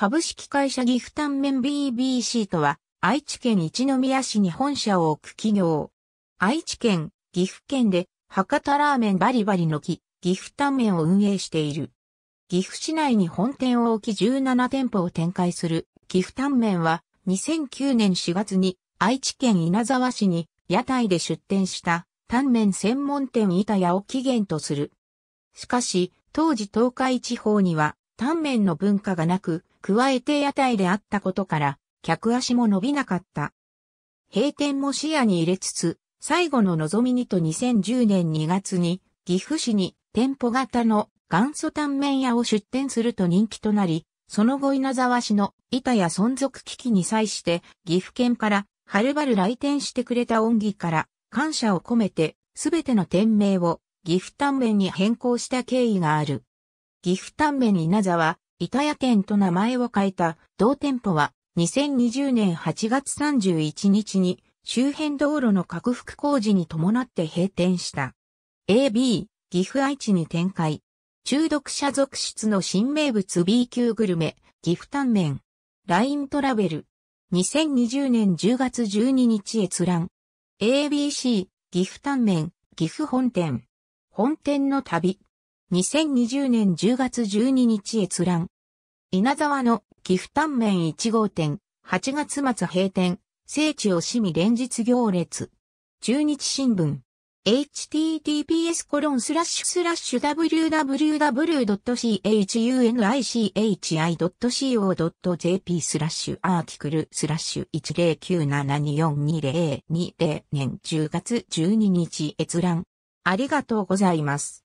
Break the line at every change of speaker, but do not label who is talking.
株式会社ギフタンメン BBC とは、愛知県一宮市に本社を置く企業。愛知県、岐阜県で、博多ラーメンバリバリの木、岐阜タンメンを運営している。岐阜市内に本店を置き17店舗を展開する、岐阜タンメンは、2009年4月に、愛知県稲沢市に、屋台で出店した、タンメン専門店板屋を起源とする。しかし、当時東海地方には、タンメンの文化がなく、加えて屋台であったことから、客足も伸びなかった。閉店も視野に入れつつ、最後の望みにと2010年2月に、岐阜市に店舗型の元祖タンメン屋を出店すると人気となり、その後稲沢市の板や存続危機に際して岐阜県からはるばる来店してくれた恩義から感謝を込めてすべての店名を岐阜タンメンに変更した経緯がある。岐阜丹面稲沢、板屋店と名前を変えた同店舗は2020年8月31日に周辺道路の拡幅工事に伴って閉店した。AB、岐阜愛知に展開。中毒者続出の新名物 B 級グルメ、岐阜タンメン。LINE トラベル。2020年10月12日閲覧。ABC、岐阜タンメン、岐阜本店。本店の旅。2020年10月12日閲覧。稲沢の岐阜タンメン1号店、8月末閉店、聖地を市民連日行列。中日新聞。https コロンスラッシュスラッシュ www.chunich.co.jp スラッシュアーティクルスラッシュ109724202年10月12日閲覧。ありがとうございます。